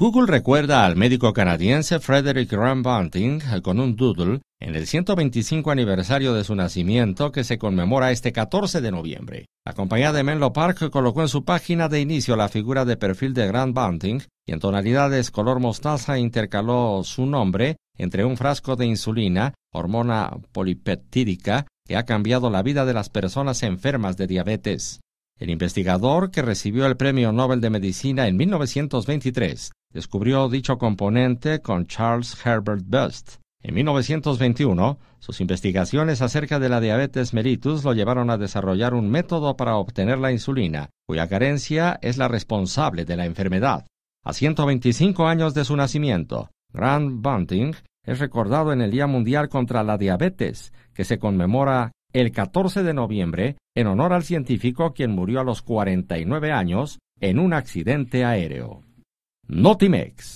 Google recuerda al médico canadiense Frederick Grant Bunting eh, con un doodle en el 125 aniversario de su nacimiento que se conmemora este 14 de noviembre. La compañía de Menlo Park colocó en su página de inicio la figura de perfil de Grant Bunting y en tonalidades color mostaza intercaló su nombre entre un frasco de insulina, hormona polipeptídica, que ha cambiado la vida de las personas enfermas de diabetes. El investigador que recibió el Premio Nobel de Medicina en 1923 Descubrió dicho componente con Charles Herbert Best. En 1921, sus investigaciones acerca de la diabetes mellitus lo llevaron a desarrollar un método para obtener la insulina, cuya carencia es la responsable de la enfermedad. A 125 años de su nacimiento, Grant Bunting es recordado en el Día Mundial contra la Diabetes, que se conmemora el 14 de noviembre en honor al científico quien murió a los 49 años en un accidente aéreo. Notimex.